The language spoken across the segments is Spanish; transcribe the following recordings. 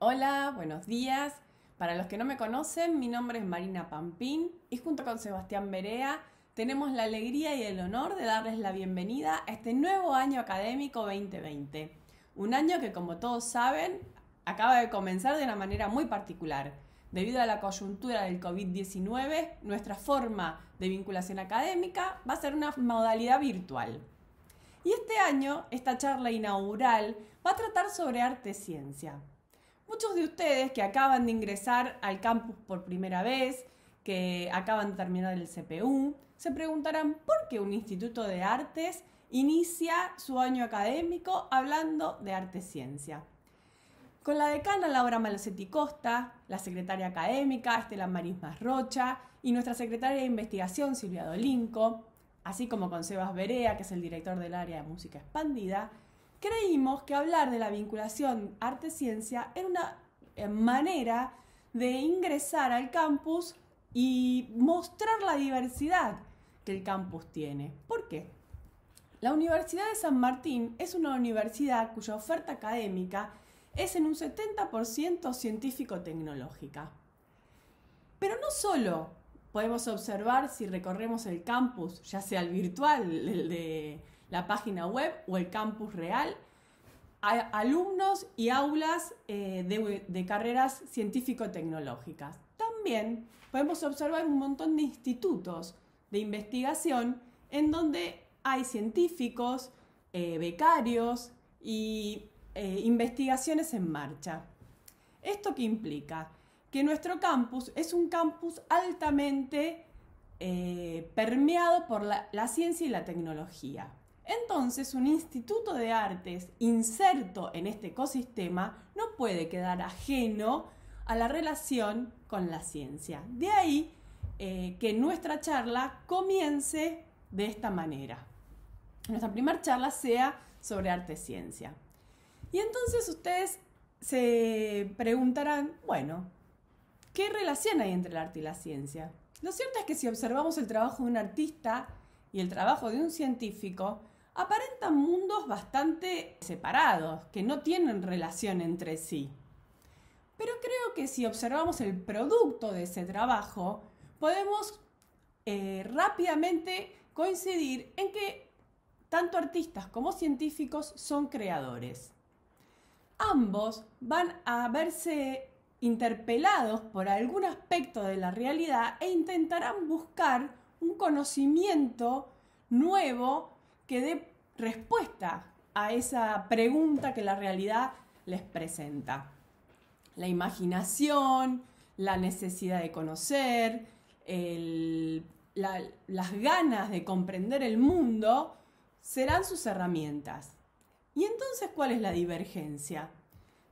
Hola, buenos días. Para los que no me conocen, mi nombre es Marina Pampín y junto con Sebastián Berea tenemos la alegría y el honor de darles la bienvenida a este nuevo año académico 2020. Un año que, como todos saben, acaba de comenzar de una manera muy particular. Debido a la coyuntura del COVID-19, nuestra forma de vinculación académica va a ser una modalidad virtual. Y este año, esta charla inaugural va a tratar sobre arte-ciencia muchos de ustedes que acaban de ingresar al campus por primera vez, que acaban de terminar el CPU, se preguntarán por qué un instituto de artes inicia su año académico hablando de arte-ciencia. Con la decana Laura Malosetti Costa, la secretaria académica Estela Marismas Rocha y nuestra secretaria de investigación Silvia Dolinco, así como con Sebas Berea, que es el director del área de música expandida, creímos que hablar de la vinculación arte-ciencia era una eh, manera de ingresar al campus y mostrar la diversidad que el campus tiene. ¿Por qué? La Universidad de San Martín es una universidad cuya oferta académica es en un 70% científico-tecnológica. Pero no solo podemos observar si recorremos el campus, ya sea el virtual, el de la página web o el campus real, alumnos y aulas eh, de, carreras científico-tecnológicas. También podemos observar un montón de institutos de investigación en donde hay científicos, eh, becarios y eh, investigaciones en marcha. ¿Esto qué implica? Que nuestro campus es un campus altamente permeado por la ciencia y la tecnología. Entonces, un instituto de artes inserto en este ecosistema no puede quedar ajeno a la relación con la ciencia. De ahí eh, que nuestra charla comience de esta manera. Nuestra primera charla sea sobre arte-ciencia. Y entonces ustedes se preguntarán, bueno, ¿qué relación hay entre el arte y la ciencia? Lo cierto es que si observamos el trabajo de un artista y el trabajo de un científico, aparentan mundos bastante separados, que no tienen relación entre sí. Pero creo que si observamos el producto de ese trabajo, podemos eh, rápidamente coincidir en que tanto artistas como científicos son creadores. Ambos van a verse interpelados por algún aspecto de la realidad e intentarán buscar un conocimiento nuevo que dé respuesta a esa pregunta que la realidad les presenta. La imaginación, la necesidad de conocer, las ganas de comprender el mundo serán sus herramientas. ¿Y entonces cuál es la divergencia?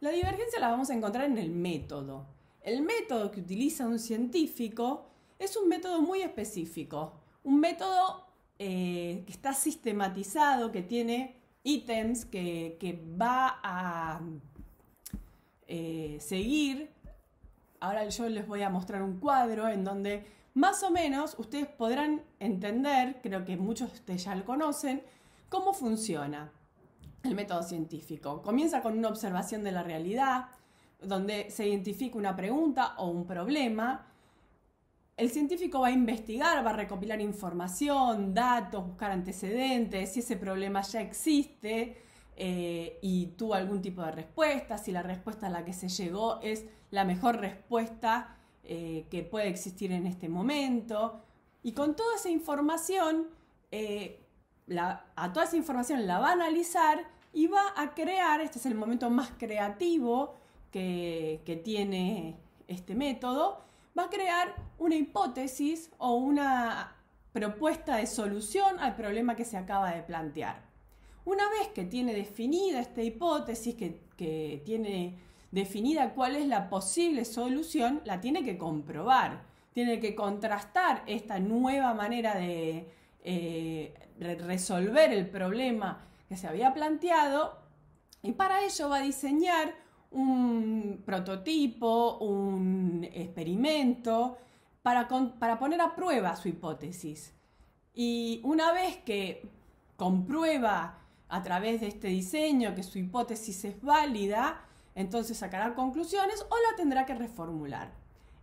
La divergencia la vamos a encontrar en el método. El método que utiliza un científico es un método muy específico, un método eh, que está sistematizado, que tiene ítems que, va a eh, seguir. Ahora yo les voy a mostrar un cuadro en donde más o menos ustedes podrán entender, creo que muchos de ustedes ya lo conocen, cómo funciona el método científico. Comienza con una observación de la realidad, donde se identifica una pregunta o un problema el científico va a investigar, va a recopilar información, datos, buscar antecedentes, si ese problema ya existe eh, y tuvo algún tipo de respuesta, si la respuesta a la que se llegó es la mejor respuesta eh, que puede existir en este momento. Y con toda esa información, eh, a toda esa información la va a analizar y va a crear, este es el momento más creativo que tiene este método, va a crear una hipótesis o una propuesta de solución al problema que se acaba de plantear. Una vez que tiene definida esta hipótesis, que, tiene definida cuál es la posible solución, la tiene que comprobar, tiene que contrastar esta nueva manera de eh, resolver el problema que se había planteado y para ello va a diseñar un prototipo, un experimento, para, poner a prueba su hipótesis. Y una vez que comprueba a través de este diseño que su hipótesis es válida, entonces sacará conclusiones o la tendrá que reformular.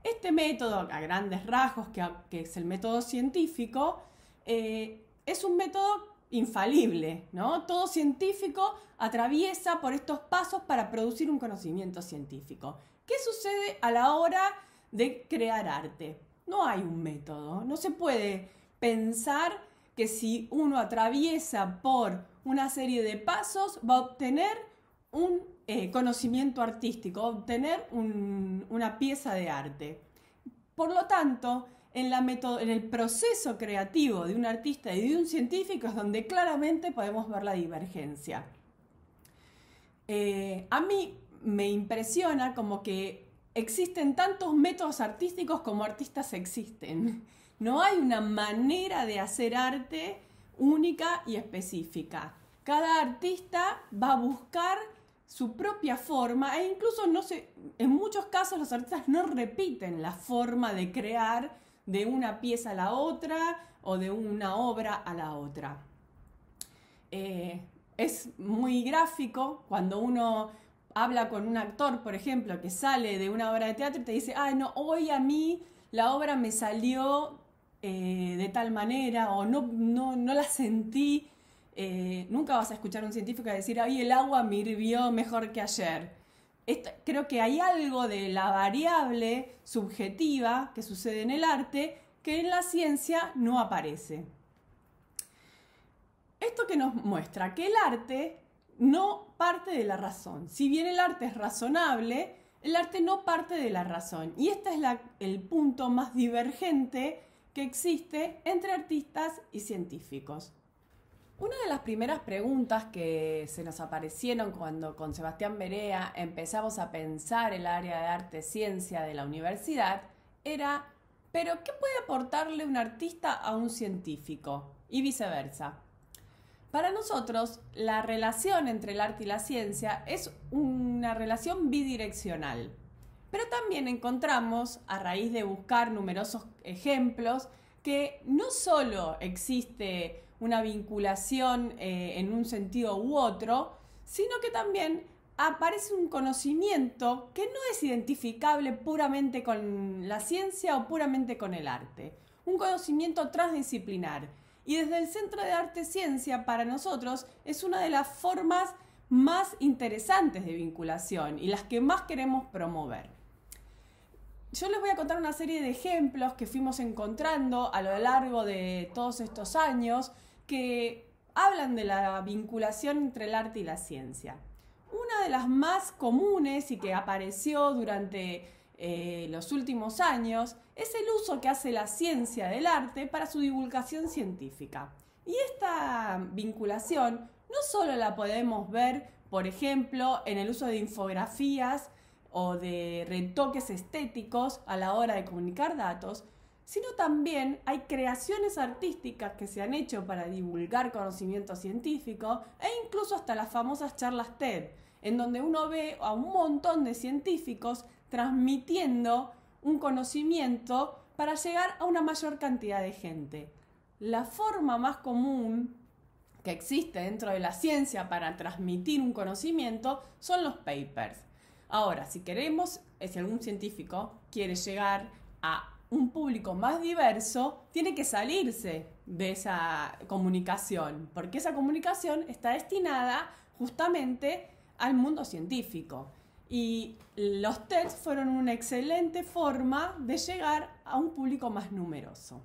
Este método, a grandes rasgos, que, es el método científico, eh, es un método infalible, ¿no? Todo científico atraviesa por estos pasos para producir un conocimiento científico. ¿Qué sucede a la hora de crear arte? No hay un método, no se puede pensar que si uno atraviesa por una serie de pasos va a obtener un eh, conocimiento artístico, obtener una pieza de arte. Por lo tanto, en, el proceso creativo de un artista y de un científico es donde claramente podemos ver la divergencia. Eh, a mí me impresiona como que existen tantos métodos artísticos como artistas existen. No hay una manera de hacer arte única y específica. Cada artista va a buscar su propia forma e incluso no en muchos casos los artistas no repiten la forma de crear de una pieza a la otra o de una obra a la otra. Eh, es muy gráfico cuando uno habla con un actor, por ejemplo, que sale de una obra de teatro y te dice, ah, no, hoy a mí la obra me salió eh, de tal manera o no, no, no la sentí. Eh, nunca vas a escuchar a un científico decir, ay, el agua me hirvió mejor que ayer creo que hay algo de la variable subjetiva que sucede en el arte que en la ciencia no aparece. Esto que nos muestra que el arte no parte de la razón. Si bien el arte es razonable, el arte no parte de la razón. Y este es el punto más divergente que existe entre artistas y científicos. Una de las primeras preguntas que se nos aparecieron cuando con Sebastián Berea empezamos a pensar el área de arte-ciencia de la universidad era, ¿pero qué puede aportarle un artista a un científico? Y viceversa. Para nosotros, la relación entre el arte y la ciencia es una relación bidireccional. Pero también encontramos, a raíz de buscar numerosos ejemplos, que no solo existe una vinculación eh, en un sentido u otro, sino que también aparece un conocimiento que no es identificable puramente con la ciencia o puramente con el arte, un conocimiento transdisciplinar. Y desde el Centro de Arte Ciencia para nosotros es una de las formas más interesantes de vinculación y las que más queremos promover. Yo les voy a contar una serie de ejemplos que fuimos encontrando a lo largo de todos estos años que hablan de la vinculación entre el arte y la ciencia. Una de las más comunes y que apareció durante eh, los últimos años es el uso que hace la ciencia del arte para su divulgación científica. Y esta vinculación no solo la podemos ver, por ejemplo, en el uso de infografías o de retoques estéticos a la hora de comunicar datos, sino también hay creaciones artísticas que se han hecho para divulgar conocimiento científico e incluso hasta las famosas charlas TED, en donde uno ve a un montón de científicos transmitiendo un conocimiento para llegar a una mayor cantidad de gente. La forma más común que existe dentro de la ciencia para transmitir un conocimiento son los papers. Ahora, si queremos, eh, si algún científico quiere llegar a un público más diverso tiene que salirse de esa comunicación, porque esa comunicación está destinada justamente al mundo científico. Y los TEDs fueron una excelente forma de llegar a un público más numeroso.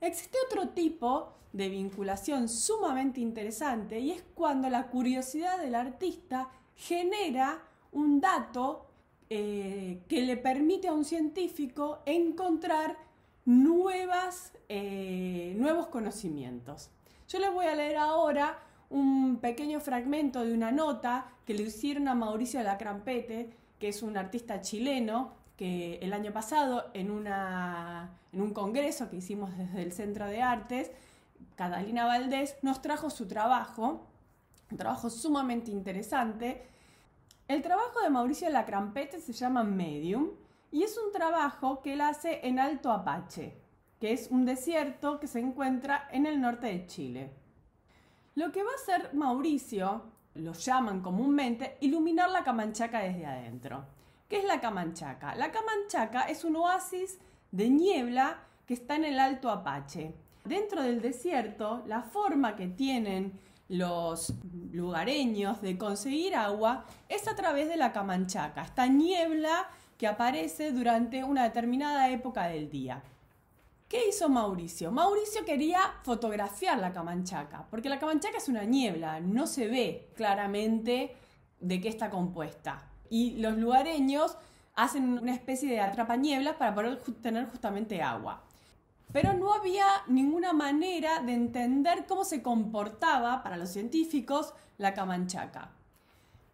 Existe otro tipo de vinculación sumamente interesante y es cuando la curiosidad del artista genera un dato eh, que le permite a un científico encontrar nuevas, eh, nuevos conocimientos. Yo les voy a leer ahora un pequeño fragmento de una nota que le hicieron a Mauricio Lacrampete, que es un artista chileno, que el año pasado en, en un congreso que hicimos desde el Centro de Artes, Catalina Valdés nos trajo su trabajo, un trabajo sumamente interesante, el trabajo de Mauricio Lacrampete se llama Medium y es un trabajo que él hace en Alto Apache, que es un desierto que se encuentra en el norte de Chile. Lo que va a hacer Mauricio, lo llaman comúnmente, iluminar la camanchaca desde adentro. ¿Qué es la camanchaca? La camanchaca es un oasis de niebla que está en el Alto Apache. Dentro del desierto, la forma que tienen los lugareños de conseguir agua es a través de la camanchaca, esta niebla que aparece durante una determinada época del día. ¿Qué hizo Mauricio? Mauricio quería fotografiar la camanchaca, porque la camanchaca es una niebla, no se ve claramente de qué está compuesta. Y los lugareños hacen una especie de nieblas para poder tener justamente agua pero no había ninguna manera de entender cómo se comportaba para los científicos la camanchaca.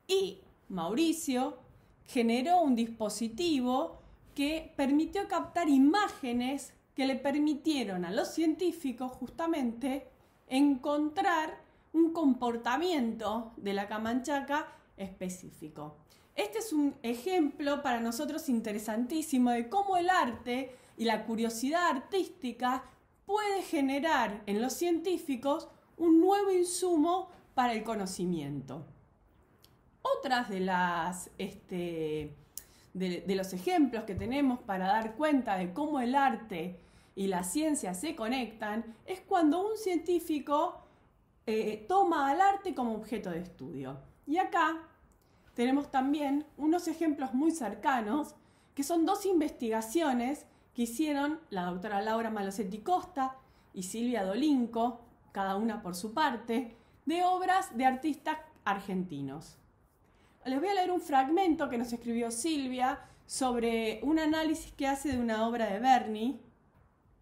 Y Mauricio generó un dispositivo que permitió captar imágenes que le permitieron a los científicos justamente encontrar un comportamiento de la camanchaca específico. Este es un ejemplo para nosotros interesantísimo de cómo el arte y la curiosidad artística puede generar en los científicos un nuevo insumo para el conocimiento. Otras de las... Este, los ejemplos que tenemos para dar cuenta de cómo el arte y la ciencia se conectan es cuando un científico eh, toma al arte como objeto de estudio. Y acá tenemos también unos ejemplos muy cercanos, que son dos investigaciones que hicieron la doctora Laura Malosetti Costa y Silvia Dolinco, cada una por su parte, de obras de artistas argentinos. Les voy a leer un fragmento que nos escribió Silvia sobre un análisis que hace de una obra de Berni.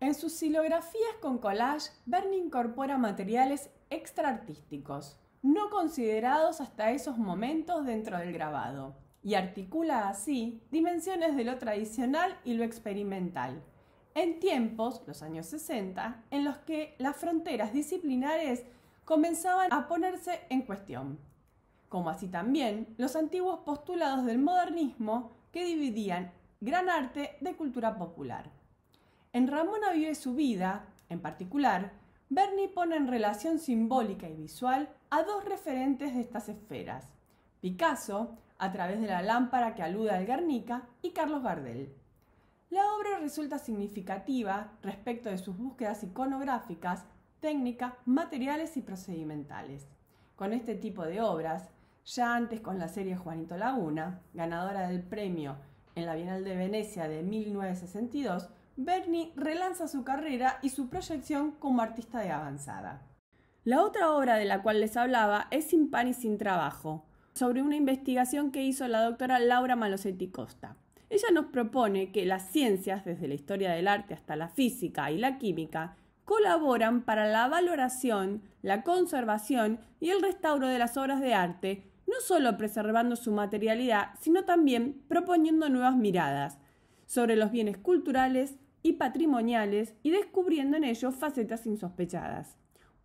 En sus silografías con collage, Berni incorpora materiales extraartísticos, no considerados hasta esos momentos dentro del grabado y articula así dimensiones de lo tradicional y lo experimental, en tiempos, los años 60, en los que las fronteras disciplinares comenzaban a ponerse en cuestión, como así también los antiguos postulados del modernismo que dividían gran arte de cultura popular. En Ramona vive su vida, en particular, Berni pone en relación simbólica y visual a dos referentes de estas esferas, Picasso, a través de la lámpara que alude al Guernica y Carlos Gardel. La obra resulta significativa respecto de sus búsquedas iconográficas, técnicas, materiales y procedimentales. Con este tipo de obras, ya antes con la serie Juanito Laguna, ganadora del premio en la Bienal de Venecia de 1962, Berni relanza su carrera y su proyección como artista de avanzada. La otra obra de la cual les hablaba es Sin pan y sin trabajo, sobre una investigación que hizo la doctora Laura Malosetti Costa. Ella nos propone que las ciencias, desde la historia del arte hasta la física y la química, colaboran para la valoración, la conservación y el restauro de las obras de arte, no solo preservando su materialidad, sino también proponiendo nuevas miradas sobre los bienes culturales y patrimoniales y descubriendo en ellos facetas insospechadas.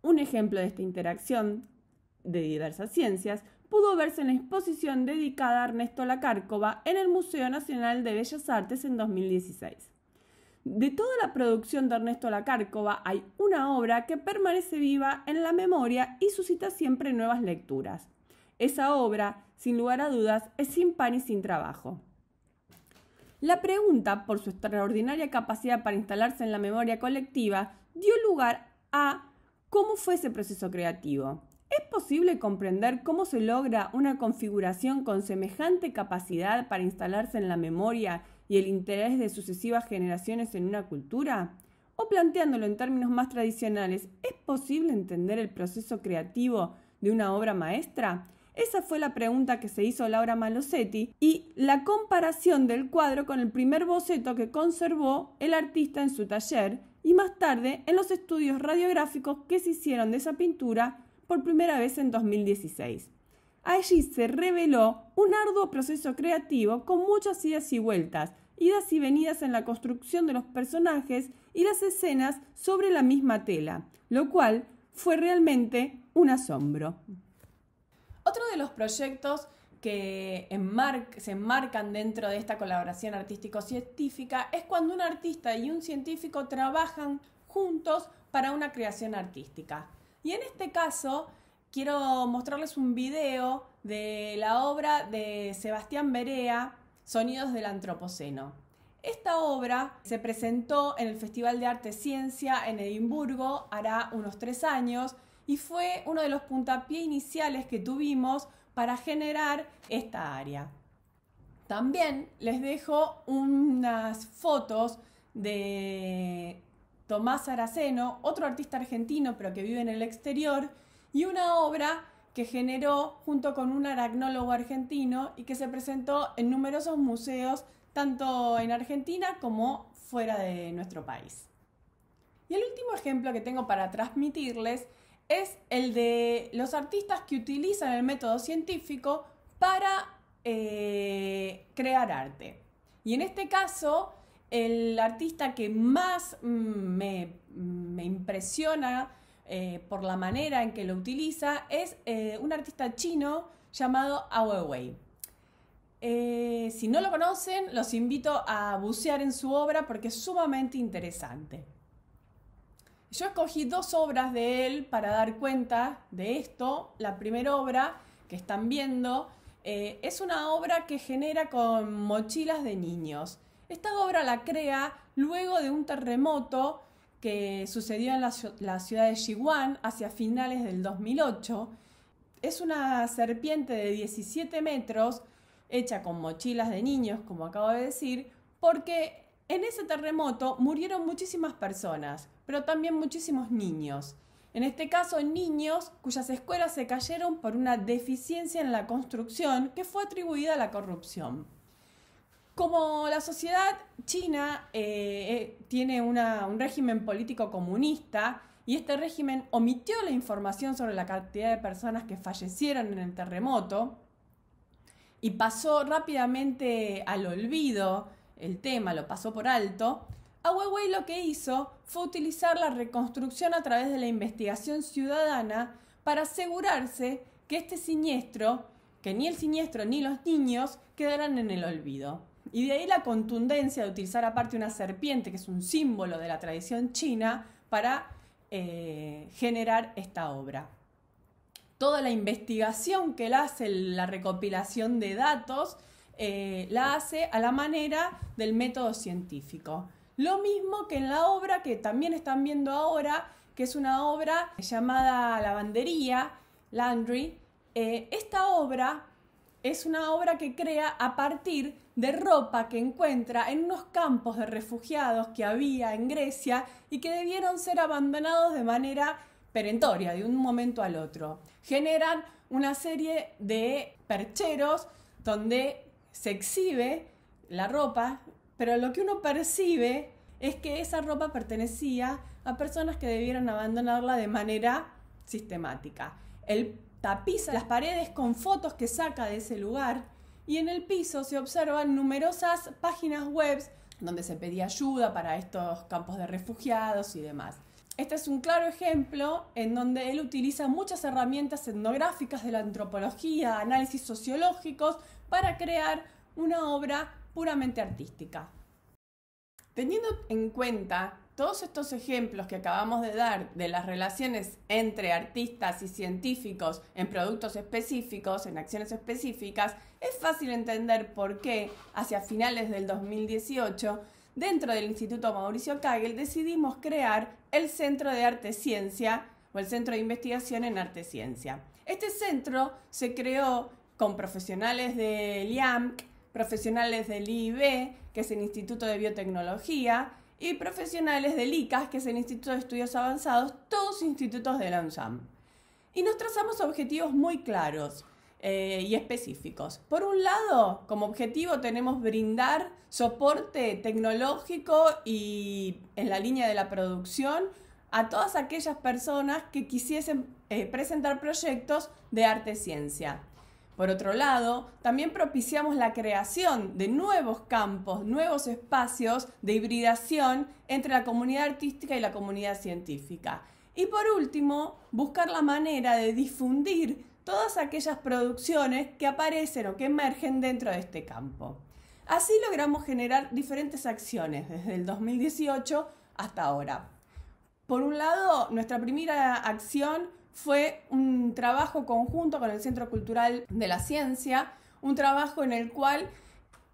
Un ejemplo de esta interacción de diversas ciencias pudo verse en la exposición dedicada a Ernesto Cárcova en el Museo Nacional de Bellas Artes en 2016. De toda la producción de Ernesto Cárcova, hay una obra que permanece viva en la memoria y suscita siempre nuevas lecturas. Esa obra, sin lugar a dudas, es Sin pan y sin trabajo. La pregunta, por su extraordinaria capacidad para instalarse en la memoria colectiva, dio lugar a cómo fue ese proceso creativo. ¿Es posible comprender cómo se logra una configuración con semejante capacidad para instalarse en la memoria y el interés de sucesivas generaciones en una cultura? O planteándolo en términos más tradicionales, ¿es posible entender el proceso creativo de una obra maestra? Esa fue la pregunta que se hizo Laura Malosetti y la comparación del cuadro con el primer boceto que conservó el artista en su taller y más tarde en los estudios radiográficos que se hicieron de esa pintura por primera vez en 2016. Allí se reveló un arduo proceso creativo con muchas idas y vueltas, idas y venidas en la construcción de los personajes y las escenas sobre la misma tela, lo cual fue realmente un asombro. Otro de los proyectos que se enmarcan dentro de esta colaboración artístico-científica es cuando un artista y un científico trabajan juntos para una creación artística. Y en este caso, quiero mostrarles un video de la obra de Sebastián Berea, Sonidos del Antropoceno. Esta obra se presentó en el Festival de Arte Ciencia en Edimburgo, hará unos tres años, y fue uno de los puntapiés iniciales que tuvimos para generar esta área. También les dejo unas fotos de Tomás Araceno, otro artista argentino pero que vive en el exterior, y una obra que generó junto con un aracnólogo argentino y que se presentó en numerosos museos tanto en Argentina como fuera de nuestro país. Y el último ejemplo que tengo para transmitirles es el de los artistas que utilizan el método científico para eh, crear arte. Y en este caso el artista que más mm, mm, me, impresiona eh, por la manera en que lo utiliza es eh, un artista chino llamado Awe Wei. Eh, si no lo conocen, los invito a bucear en su obra porque es sumamente interesante. Yo escogí dos obras de él para dar cuenta de esto. La primera obra que están viendo es una obra que genera con mochilas de niños. Esta obra la crea luego de un terremoto que sucedió en la, ciudad de Yiwan hacia finales del 2008. Es una serpiente de 17 metros, hecha con mochilas de niños, como acabo de decir, porque en ese terremoto murieron muchísimas personas, pero también muchísimos niños. En este caso, niños cuyas escuelas se cayeron por una deficiencia en la construcción que fue atribuida a la corrupción como la sociedad china eh, eh, tiene un régimen político comunista y este régimen omitió la información sobre la cantidad de personas que fallecieron en el terremoto y pasó rápidamente al olvido el tema, lo pasó por alto, a Huawei lo que hizo fue utilizar la reconstrucción a través de la investigación ciudadana para asegurarse que este siniestro, que ni el siniestro ni los niños quedaran en el olvido. Y de ahí la contundencia de utilizar aparte una serpiente, que es un símbolo de la tradición china, para eh, generar esta obra. Toda la investigación que la hace, la recopilación de datos, eh, la hace a la manera del método científico. Lo mismo que en la obra que también están viendo ahora, que es una obra llamada Lavandería, Landry. Eh, esta obra es una obra que crea a partir de ropa que encuentra en unos campos de refugiados que había en Grecia y que debieron ser abandonados de manera perentoria, de un momento al otro. Generan una serie de percheros donde se exhibe la ropa, pero lo que uno percibe es que esa ropa pertenecía a personas que debieron abandonarla de manera sistemática. El tapiza las paredes con fotos que saca de ese lugar y en el piso se observan numerosas páginas web donde se pedía ayuda para estos campos de refugiados y demás. Este es un claro ejemplo en donde él utiliza muchas herramientas etnográficas de la antropología, análisis sociológicos, para crear una obra puramente artística. Teniendo en cuenta todos estos ejemplos que acabamos de dar de las relaciones entre artistas y científicos en productos específicos, en acciones específicas, es fácil entender por qué, hacia finales del 2018, dentro del Instituto Mauricio Kagel decidimos crear el Centro de Arte Ciencia o el Centro de Investigación en Arte Ciencia. Este centro se creó con profesionales del IAMC, profesionales del IIB, que es el Instituto de Biotecnología, y profesionales del ICAS, que es el Instituto de Estudios Avanzados, todos institutos de la UNSAM. Y nos trazamos objetivos muy claros. Eh, y específicos. Por un lado, como objetivo tenemos brindar soporte tecnológico y en la línea de la producción a todas aquellas personas que quisiesen eh, presentar proyectos de arte-ciencia. Por otro lado, también propiciamos la creación de nuevos campos, nuevos espacios de hibridación entre la comunidad artística y la comunidad científica. Y por último, buscar la manera de difundir todas aquellas producciones que aparecen o que emergen dentro de este campo. Así logramos generar diferentes acciones desde el 2018 hasta ahora. Por un lado, nuestra primera acción fue un trabajo conjunto con el Centro Cultural de la Ciencia, un trabajo en el cual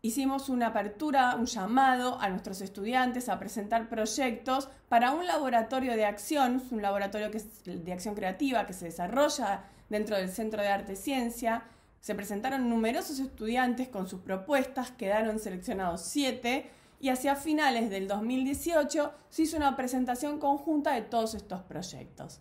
hicimos una apertura, un llamado a nuestros estudiantes a presentar proyectos para un laboratorio de acción, un laboratorio de acción creativa que se desarrolla dentro del Centro de Arte y Ciencia. Se presentaron numerosos estudiantes con sus propuestas, quedaron seleccionados siete y hacia finales del 2018 se hizo una presentación conjunta de todos estos proyectos.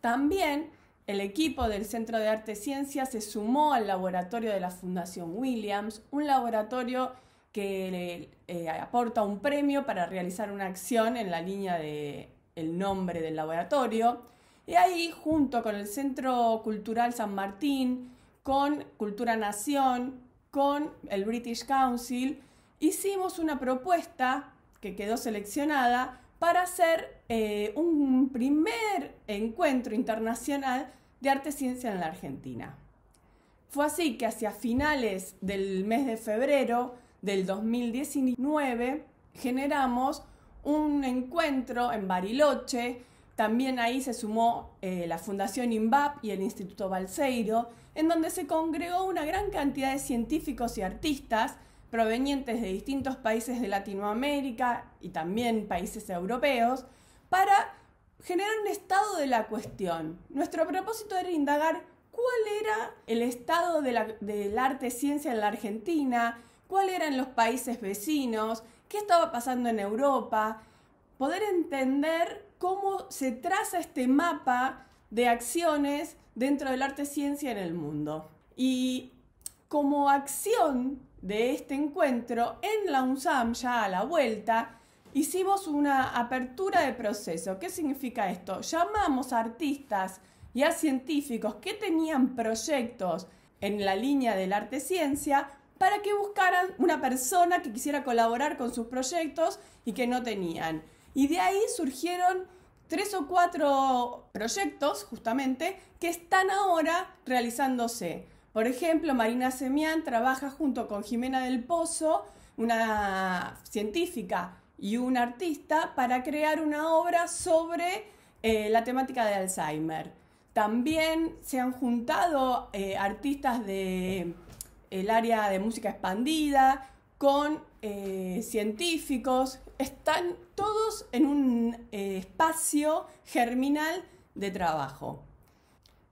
También el equipo del Centro de Arte y Ciencia se sumó al laboratorio de la Fundación Williams, un laboratorio que eh, aporta un premio para realizar una acción en la línea del nombre del laboratorio. Y ahí, junto con el Centro Cultural San Martín, con Cultura Nación, con el British Council, hicimos una propuesta que quedó seleccionada para hacer eh, un primer encuentro internacional de arte y ciencia en la Argentina. Fue así que hacia finales del mes de febrero del 2019 generamos un encuentro en Bariloche también ahí se sumó eh, la Fundación INVAP y el Instituto Balseiro, en donde se congregó una gran cantidad de científicos y artistas provenientes de distintos países de Latinoamérica y también países europeos para generar un estado de la cuestión. Nuestro propósito era indagar cuál era el estado del arte ciencia en la Argentina, cuál eran los países vecinos, qué estaba pasando en Europa, poder entender cómo se traza este mapa de acciones dentro del arte ciencia en el mundo. Y como acción de este encuentro, en la UNSAM, ya a la vuelta, hicimos una apertura de proceso. ¿Qué significa esto? Llamamos a artistas y a científicos que tenían proyectos en la línea del arte-ciencia para que buscaran una persona que quisiera colaborar con sus proyectos y que no tenían. Y de ahí surgieron tres o cuatro proyectos justamente que están ahora realizándose. Por ejemplo, Marina Semián trabaja junto con Jimena del Pozo, una científica y un artista, para crear una obra sobre eh, la temática de Alzheimer. También se han juntado eh, artistas del área de música expandida con eh, científicos están todos en un eh, espacio germinal de trabajo.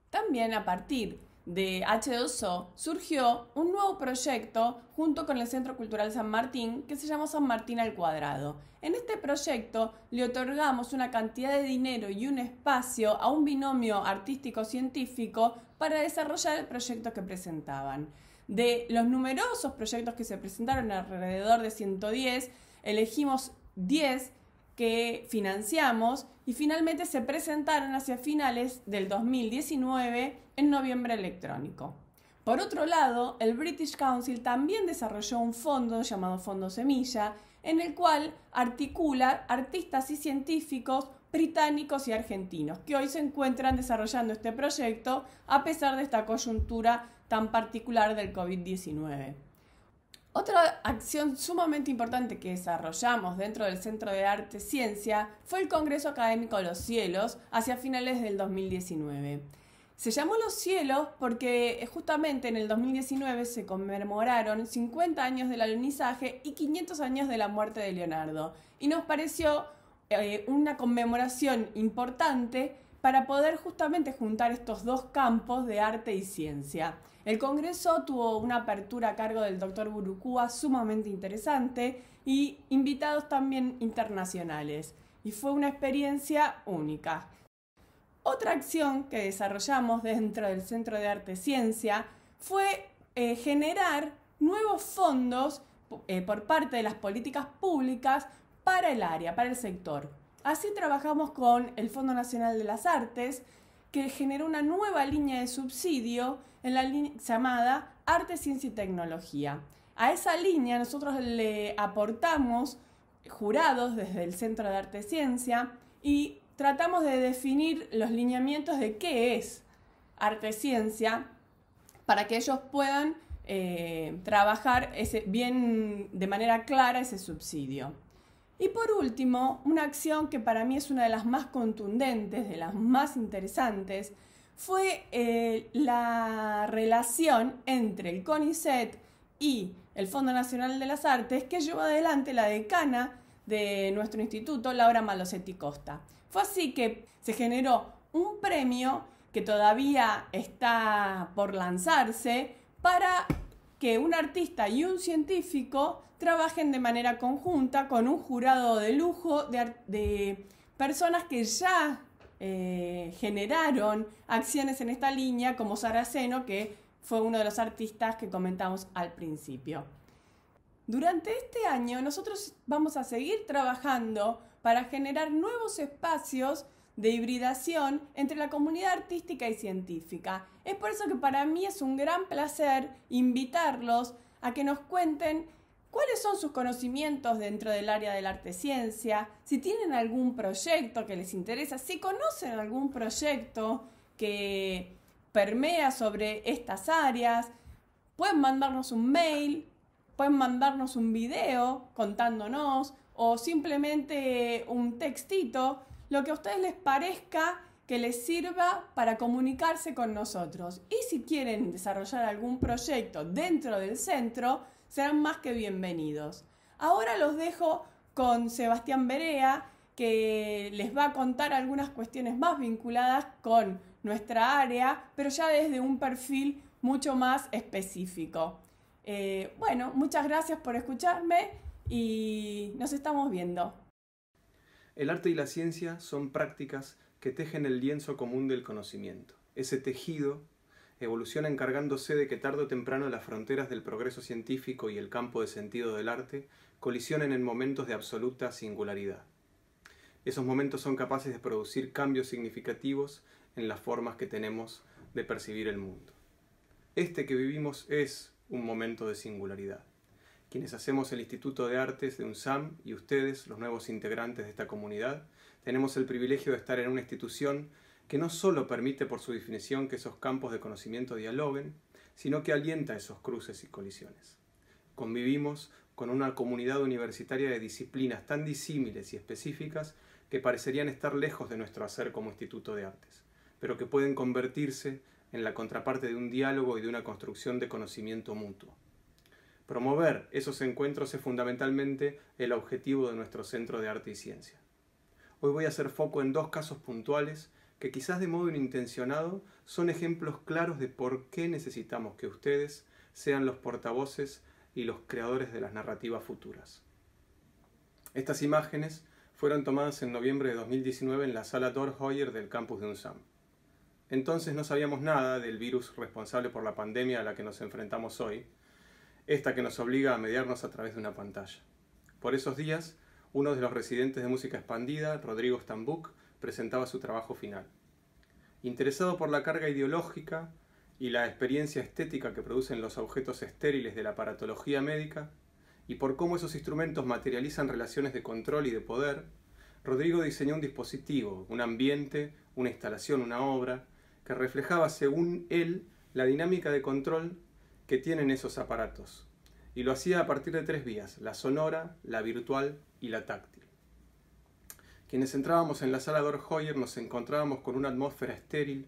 También a partir de H2O surgió un nuevo proyecto junto con el Centro Cultural San Martín que se llamó San Martín al Cuadrado. En este proyecto le otorgamos una cantidad de dinero y un espacio a un binomio artístico-científico para desarrollar el proyecto que presentaban. De los numerosos proyectos que se presentaron, alrededor de 110, elegimos 10 que financiamos y finalmente se presentaron hacia finales del 2019 en noviembre electrónico. Por otro lado, el British Council también desarrolló un fondo llamado Fondo Semilla, en el cual articula artistas y científicos británicos y argentinos, que hoy se encuentran desarrollando este proyecto a pesar de esta coyuntura tan particular del COVID-19. Otra acción sumamente importante que desarrollamos dentro del Centro de Arte Ciencia fue el Congreso Académico Los Cielos hacia finales del 2019. Se llamó Los Cielos porque eh, justamente en el 2019 se conmemoraron 50 años del alunizaje y 500 años de la muerte de Leonardo. Y nos pareció eh, una conmemoración importante para poder justamente juntar estos dos campos de arte y ciencia. El Congreso tuvo una apertura a cargo del doctor Burukua sumamente interesante y invitados también internacionales, y fue una experiencia única. Otra acción que desarrollamos dentro del Centro de Arte y Ciencia fue eh, generar nuevos fondos eh, por parte de las políticas públicas para el área, para el sector. Así trabajamos con el Fondo Nacional de las Artes, que generó una nueva línea de subsidio en la llamada Arte, Ciencia y Tecnología. A esa línea nosotros le aportamos jurados desde el Centro de Arte y Ciencia y tratamos de definir los lineamientos de qué es arte ciencia para que ellos puedan eh, trabajar bien de manera clara ese subsidio. Y por último, una acción que para mí es una de las más contundentes, de las más interesantes, fue eh, la relación entre el CONICET y el Fondo Nacional de las Artes que llevó adelante la decana de nuestro instituto, Laura Malosetti Costa. Fue así que se generó un premio que todavía está por lanzarse para que un artista y un científico trabajen de manera conjunta con un jurado de lujo de, personas que ya eh, generaron acciones en esta línea, como Saraceno, que fue uno de los artistas que comentamos al principio. Durante este año nosotros vamos a seguir trabajando para generar nuevos espacios de hibridación entre la comunidad artística y científica. Es por eso que para mí es un gran placer invitarlos a que nos cuenten cuáles son sus conocimientos dentro del área del arte ciencia, si tienen algún proyecto que les interesa, si conocen algún proyecto que permea sobre estas áreas, pueden mandarnos un mail, pueden mandarnos un video contándonos o simplemente un textito lo que a ustedes les parezca que les sirva para comunicarse con nosotros. Y si quieren desarrollar algún proyecto dentro del centro, serán más que bienvenidos. Ahora los dejo con Sebastián Berea, que les va a contar algunas cuestiones más vinculadas con nuestra área, pero ya desde un perfil mucho más específico. Eh, bueno, muchas gracias por escucharme y nos estamos viendo. El arte y la ciencia son prácticas que tejen el lienzo común del conocimiento. Ese tejido evoluciona encargándose de que tarde o temprano las fronteras del progreso científico y el campo de sentido del arte colisionen en momentos de absoluta singularidad. Esos momentos son capaces de producir cambios significativos en las formas que tenemos de percibir el mundo. Este que vivimos es un momento de singularidad quienes hacemos el Instituto de Artes de UNSAM y ustedes, los nuevos integrantes de esta comunidad, tenemos el privilegio de estar en una institución que no solo permite por su definición que esos campos de conocimiento dialoguen, sino que alienta esos cruces y colisiones. Convivimos con una comunidad universitaria de disciplinas tan disímiles y específicas que parecerían estar lejos de nuestro hacer como Instituto de Artes, pero que pueden convertirse en la contraparte de un diálogo y de una construcción de conocimiento mutuo. Promover esos encuentros es fundamentalmente el objetivo de nuestro Centro de Arte y Ciencia. Hoy voy a hacer foco en dos casos puntuales que quizás de modo inintencionado son ejemplos claros de por qué necesitamos que ustedes sean los portavoces y los creadores de las narrativas futuras. Estas imágenes fueron tomadas en noviembre de 2019 en la sala Dor Hoyer del campus de UNSAM. Entonces no sabíamos nada del virus responsable por la pandemia a la que nos enfrentamos hoy, esta que nos obliga a mediarnos a través de una pantalla. Por esos días, uno de los residentes de música expandida, Rodrigo Stambuk, presentaba su trabajo final. Interesado por la carga ideológica y la experiencia estética que producen los objetos estériles de la aparatología médica, y por cómo esos instrumentos materializan relaciones de control y de poder, Rodrigo diseñó un dispositivo, un ambiente, una instalación, una obra, que reflejaba, según él, la dinámica de control que tienen esos aparatos, y lo hacía a partir de tres vías, la sonora, la virtual y la táctil. Quienes entrábamos en la sala de Hoyer nos encontrábamos con una atmósfera estéril,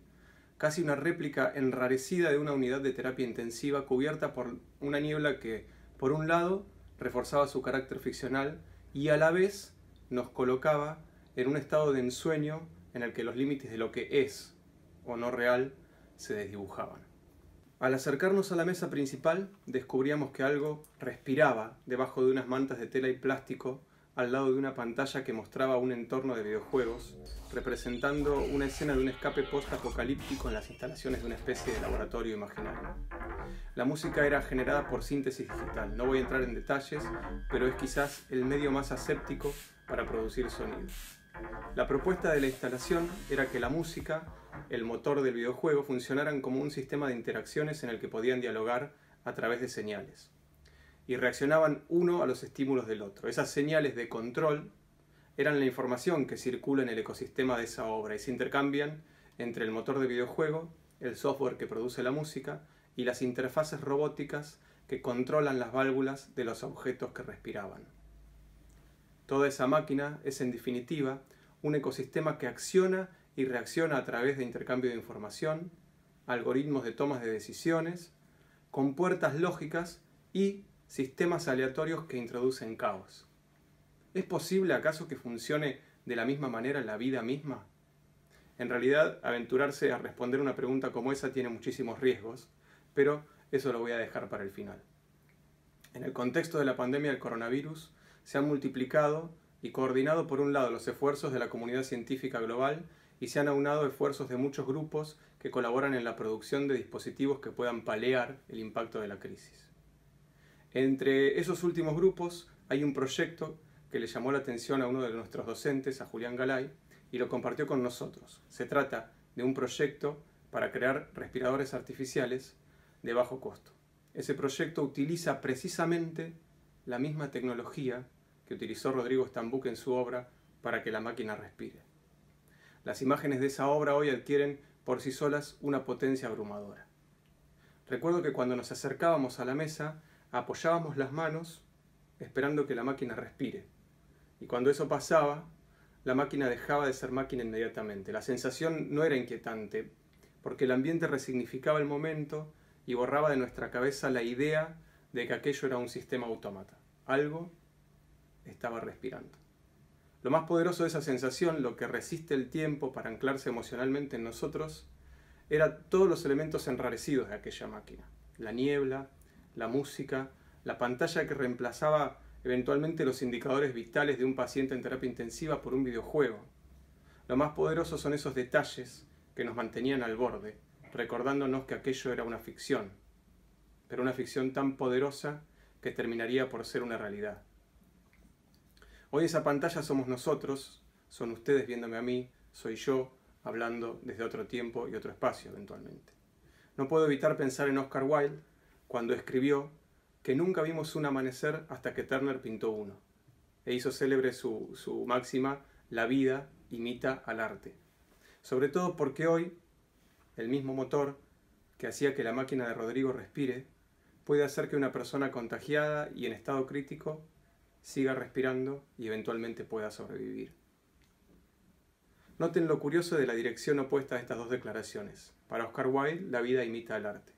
casi una réplica enrarecida de una unidad de terapia intensiva cubierta por una niebla que, por un lado, reforzaba su carácter ficcional y a la vez nos colocaba en un estado de ensueño en el que los límites de lo que es o no real se desdibujaban. Al acercarnos a la mesa principal, descubríamos que algo respiraba debajo de unas mantas de tela y plástico al lado de una pantalla que mostraba un entorno de videojuegos, representando una escena de un escape post-apocalíptico en las instalaciones de una especie de laboratorio imaginario. La música era generada por síntesis digital, no voy a entrar en detalles, pero es quizás el medio más aséptico para producir sonido. La propuesta de la instalación era que la música, el motor del videojuego, funcionaran como un sistema de interacciones en el que podían dialogar a través de señales. Y reaccionaban uno a los estímulos del otro. Esas señales de control eran la información que circula en el ecosistema de esa obra y se intercambian entre el motor de videojuego, el software que produce la música y las interfaces robóticas que controlan las válvulas de los objetos que respiraban. Toda esa máquina es en definitiva un ecosistema que acciona y reacciona a través de intercambio de información, algoritmos de tomas de decisiones, con puertas lógicas y sistemas aleatorios que introducen caos. ¿Es posible acaso que funcione de la misma manera la vida misma? En realidad, aventurarse a responder una pregunta como esa tiene muchísimos riesgos, pero eso lo voy a dejar para el final. En el contexto de la pandemia del coronavirus, se han multiplicado y coordinado por un lado los esfuerzos de la comunidad científica global y se han aunado esfuerzos de muchos grupos que colaboran en la producción de dispositivos que puedan palear el impacto de la crisis. Entre esos últimos grupos hay un proyecto que le llamó la atención a uno de nuestros docentes, a Julián Galay, y lo compartió con nosotros. Se trata de un proyecto para crear respiradores artificiales de bajo costo. Ese proyecto utiliza precisamente la misma tecnología que utilizó Rodrigo Estambuque en su obra para que la máquina respire. Las imágenes de esa obra hoy adquieren por sí solas una potencia abrumadora. Recuerdo que cuando nos acercábamos a la mesa, apoyábamos las manos esperando que la máquina respire. Y cuando eso pasaba, la máquina dejaba de ser máquina inmediatamente. La sensación no era inquietante, porque el ambiente resignificaba el momento y borraba de nuestra cabeza la idea de que aquello era un sistema autómata, algo estaba respirando. Lo más poderoso de esa sensación, lo que resiste el tiempo para anclarse emocionalmente en nosotros, era todos los elementos enrarecidos de aquella máquina. La niebla, la música, la pantalla que reemplazaba eventualmente los indicadores vitales de un paciente en terapia intensiva por un videojuego. Lo más poderoso son esos detalles que nos mantenían al borde, recordándonos que aquello era una ficción, pero una ficción tan poderosa que terminaría por ser una realidad. Hoy esa pantalla somos nosotros, son ustedes viéndome a mí, soy yo hablando desde otro tiempo y otro espacio eventualmente. No puedo evitar pensar en Oscar Wilde cuando escribió que nunca vimos un amanecer hasta que Turner pintó uno, e hizo célebre su, su máxima, la vida imita al arte. Sobre todo porque hoy el mismo motor que hacía que la máquina de Rodrigo respire puede hacer que una persona contagiada y en estado crítico siga respirando y eventualmente pueda sobrevivir. Noten lo curioso de la dirección opuesta a estas dos declaraciones. Para Oscar Wilde, la vida imita al arte.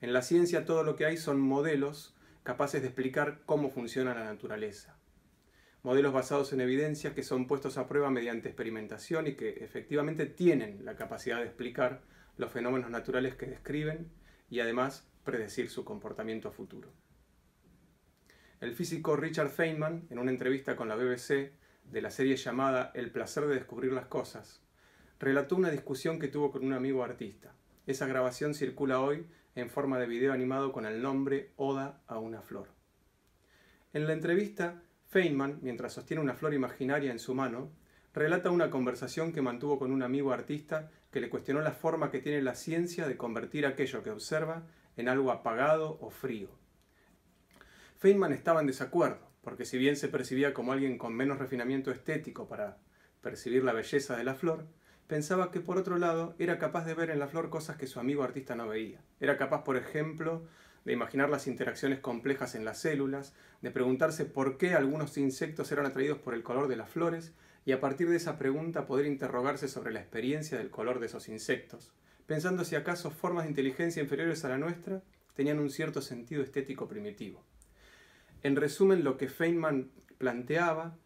En la ciencia todo lo que hay son modelos capaces de explicar cómo funciona la naturaleza. Modelos basados en evidencias que son puestos a prueba mediante experimentación y que efectivamente tienen la capacidad de explicar los fenómenos naturales que describen y además predecir su comportamiento futuro el físico Richard Feynman, en una entrevista con la BBC de la serie llamada El placer de descubrir las cosas, relató una discusión que tuvo con un amigo artista. Esa grabación circula hoy en forma de video animado con el nombre Oda a una flor. En la entrevista, Feynman, mientras sostiene una flor imaginaria en su mano, relata una conversación que mantuvo con un amigo artista que le cuestionó la forma que tiene la ciencia de convertir aquello que observa en algo apagado o frío, Feynman estaba en desacuerdo, porque si bien se percibía como alguien con menos refinamiento estético para percibir la belleza de la flor, pensaba que por otro lado era capaz de ver en la flor cosas que su amigo artista no veía. Era capaz, por ejemplo, de imaginar las interacciones complejas en las células, de preguntarse por qué algunos insectos eran atraídos por el color de las flores y a partir de esa pregunta poder interrogarse sobre la experiencia del color de esos insectos, pensando si acaso formas de inteligencia inferiores a la nuestra tenían un cierto sentido estético primitivo. En resumen, lo que Feynman planteaba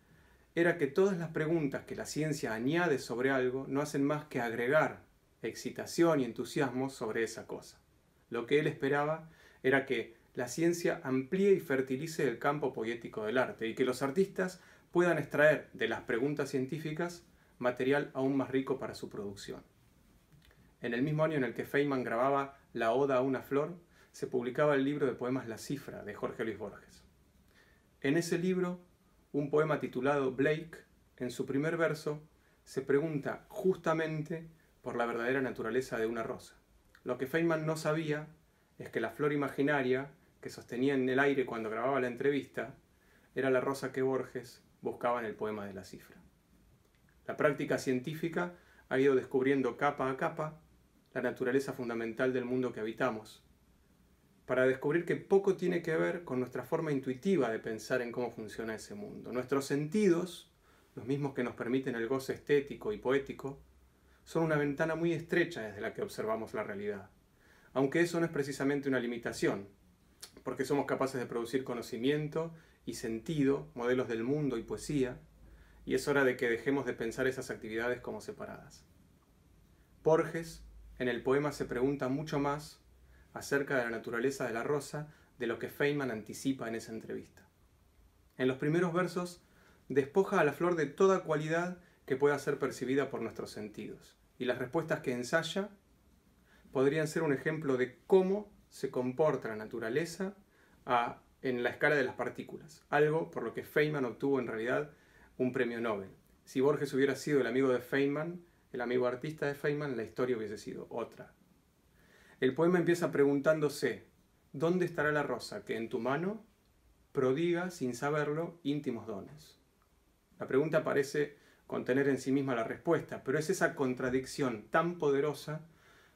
era que todas las preguntas que la ciencia añade sobre algo no hacen más que agregar excitación y entusiasmo sobre esa cosa. Lo que él esperaba era que la ciencia amplíe y fertilice el campo poético del arte y que los artistas puedan extraer de las preguntas científicas material aún más rico para su producción. En el mismo año en el que Feynman grababa La Oda a una Flor, se publicaba el libro de poemas La Cifra de Jorge Luis Borges. En ese libro, un poema titulado Blake, en su primer verso, se pregunta justamente por la verdadera naturaleza de una rosa. Lo que Feynman no sabía es que la flor imaginaria que sostenía en el aire cuando grababa la entrevista era la rosa que Borges buscaba en el poema de la cifra. La práctica científica ha ido descubriendo capa a capa la naturaleza fundamental del mundo que habitamos, para descubrir que poco tiene que ver con nuestra forma intuitiva de pensar en cómo funciona ese mundo. Nuestros sentidos, los mismos que nos permiten el goce estético y poético, son una ventana muy estrecha desde la que observamos la realidad. Aunque eso no es precisamente una limitación, porque somos capaces de producir conocimiento y sentido, modelos del mundo y poesía, y es hora de que dejemos de pensar esas actividades como separadas. Porges, en el poema, se pregunta mucho más acerca de la naturaleza de la rosa, de lo que Feynman anticipa en esa entrevista. En los primeros versos, despoja a la flor de toda cualidad que pueda ser percibida por nuestros sentidos, y las respuestas que ensaya podrían ser un ejemplo de cómo se comporta la naturaleza en la escala de las partículas, algo por lo que Feynman obtuvo en realidad un premio Nobel. Si Borges hubiera sido el amigo de Feynman, el amigo artista de Feynman, la historia hubiese sido otra, el poema empieza preguntándose, ¿dónde estará la rosa que en tu mano prodiga, sin saberlo, íntimos dones? La pregunta parece contener en sí misma la respuesta, pero es esa contradicción tan poderosa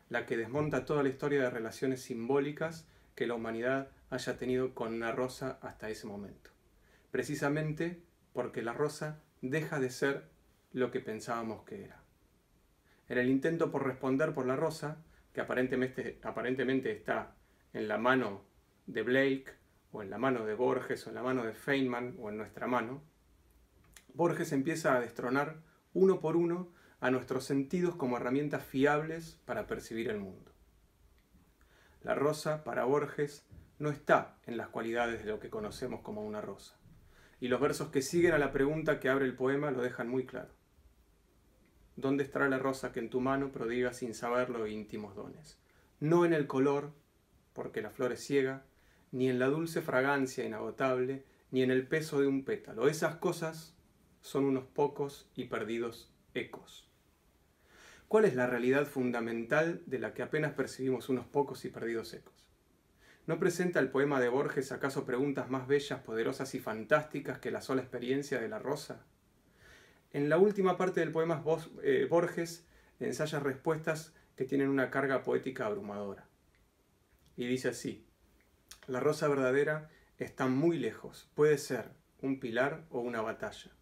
la que desmonta toda la historia de relaciones simbólicas que la humanidad haya tenido con una rosa hasta ese momento. Precisamente porque la rosa deja de ser lo que pensábamos que era. En el intento por responder por la rosa, que aparentemente, aparentemente está en la mano de Blake, o en la mano de Borges, o en la mano de Feynman, o en nuestra mano, Borges empieza a destronar uno por uno a nuestros sentidos como herramientas fiables para percibir el mundo. La rosa, para Borges, no está en las cualidades de lo que conocemos como una rosa. Y los versos que siguen a la pregunta que abre el poema lo dejan muy claro. ¿Dónde estará la rosa que en tu mano prodiga sin saberlo íntimos dones? No en el color, porque la flor es ciega, ni en la dulce fragancia inagotable, ni en el peso de un pétalo. Esas cosas son unos pocos y perdidos ecos. ¿Cuál es la realidad fundamental de la que apenas percibimos unos pocos y perdidos ecos? ¿No presenta el poema de Borges acaso preguntas más bellas, poderosas y fantásticas que la sola experiencia de la rosa? En la última parte del poema eh, Borges ensaya respuestas que tienen una carga poética abrumadora. Y dice así, la rosa verdadera está muy lejos, puede ser un pilar o una batalla,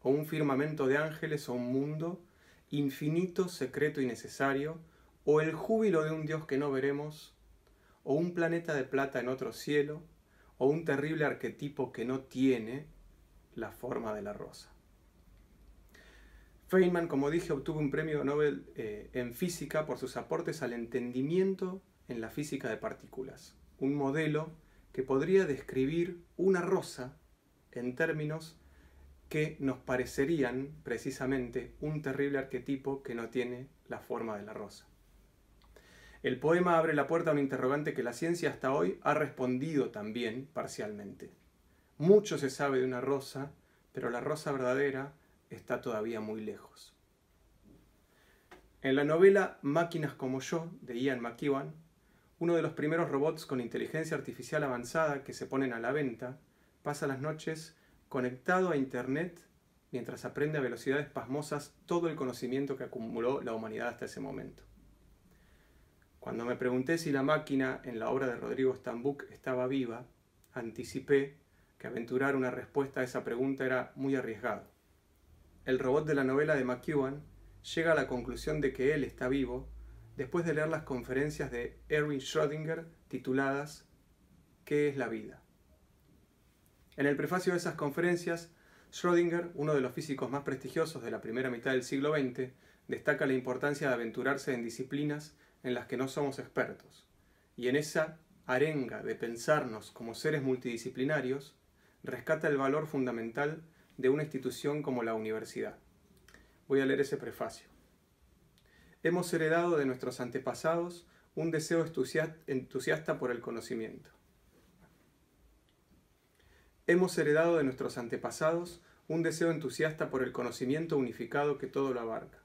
o un firmamento de ángeles o un mundo infinito, secreto y necesario, o el júbilo de un Dios que no veremos, o un planeta de plata en otro cielo, o un terrible arquetipo que no tiene la forma de la rosa. Feynman, como dije, obtuvo un premio Nobel eh, en física por sus aportes al entendimiento en la física de partículas, un modelo que podría describir una rosa en términos que nos parecerían precisamente un terrible arquetipo que no tiene la forma de la rosa. El poema abre la puerta a un interrogante que la ciencia hasta hoy ha respondido también parcialmente. Mucho se sabe de una rosa, pero la rosa verdadera está todavía muy lejos. En la novela Máquinas como yo, de Ian McEwan, uno de los primeros robots con inteligencia artificial avanzada que se ponen a la venta, pasa las noches conectado a Internet mientras aprende a velocidades pasmosas todo el conocimiento que acumuló la humanidad hasta ese momento. Cuando me pregunté si la máquina en la obra de Rodrigo Stambuk estaba viva, anticipé que aventurar una respuesta a esa pregunta era muy arriesgado el robot de la novela de McEwan llega a la conclusión de que él está vivo después de leer las conferencias de Erwin Schrödinger tituladas ¿Qué es la vida? En el prefacio de esas conferencias, Schrödinger, uno de los físicos más prestigiosos de la primera mitad del siglo XX, destaca la importancia de aventurarse en disciplinas en las que no somos expertos, y en esa arenga de pensarnos como seres multidisciplinarios, rescata el valor fundamental de una institución como la universidad. Voy a leer ese prefacio. Hemos heredado de nuestros antepasados un deseo entusiasta por el conocimiento. Hemos heredado de nuestros antepasados un deseo entusiasta por el conocimiento unificado que todo lo abarca.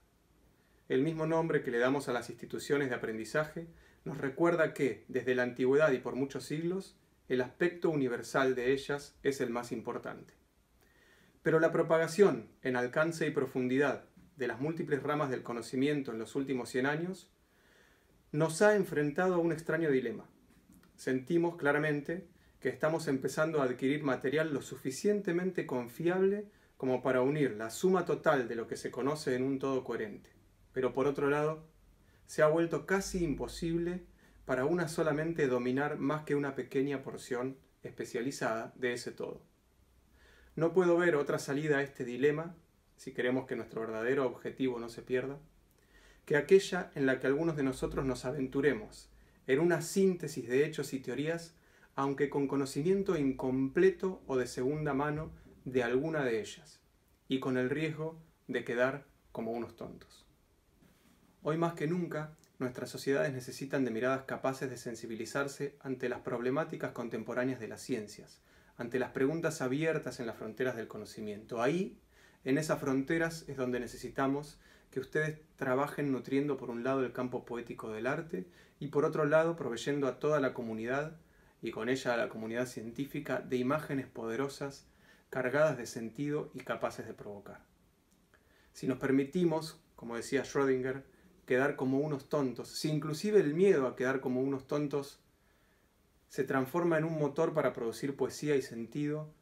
El mismo nombre que le damos a las instituciones de aprendizaje nos recuerda que, desde la antigüedad y por muchos siglos, el aspecto universal de ellas es el más importante. Pero la propagación en alcance y profundidad de las múltiples ramas del conocimiento en los últimos 100 años nos ha enfrentado a un extraño dilema. Sentimos claramente que estamos empezando a adquirir material lo suficientemente confiable como para unir la suma total de lo que se conoce en un todo coherente. Pero por otro lado, se ha vuelto casi imposible para una solamente dominar más que una pequeña porción especializada de ese todo. No puedo ver otra salida a este dilema, si queremos que nuestro verdadero objetivo no se pierda, que aquella en la que algunos de nosotros nos aventuremos, en una síntesis de hechos y teorías, aunque con conocimiento incompleto o de segunda mano de alguna de ellas, y con el riesgo de quedar como unos tontos. Hoy más que nunca, nuestras sociedades necesitan de miradas capaces de sensibilizarse ante las problemáticas contemporáneas de las ciencias, ante las preguntas abiertas en las fronteras del conocimiento. Ahí, en esas fronteras, es donde necesitamos que ustedes trabajen nutriendo por un lado el campo poético del arte y por otro lado proveyendo a toda la comunidad y con ella a la comunidad científica de imágenes poderosas, cargadas de sentido y capaces de provocar. Si nos permitimos, como decía Schrödinger, quedar como unos tontos, si inclusive el miedo a quedar como unos tontos se transforma en un motor para producir poesía y sentido,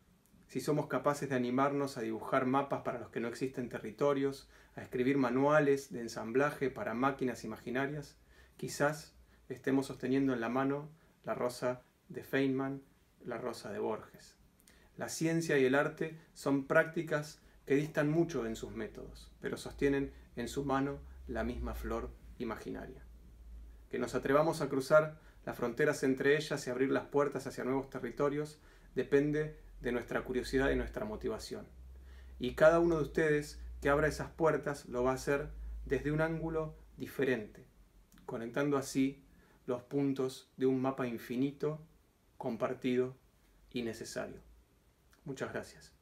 si somos capaces de animarnos a dibujar mapas para los que no existen territorios, a escribir manuales de ensamblaje para máquinas imaginarias, quizás estemos sosteniendo en la mano la rosa de Feynman, la rosa de Borges. La ciencia y el arte son prácticas que distan mucho en sus métodos, pero sostienen en su mano la misma flor imaginaria. Que nos atrevamos a cruzar las fronteras entre ellas y abrir las puertas hacia nuevos territorios depende de nuestra curiosidad y nuestra motivación. Y cada uno de ustedes que abra esas puertas lo va a hacer desde un ángulo diferente, conectando así los puntos de un mapa infinito, compartido y necesario. Muchas gracias.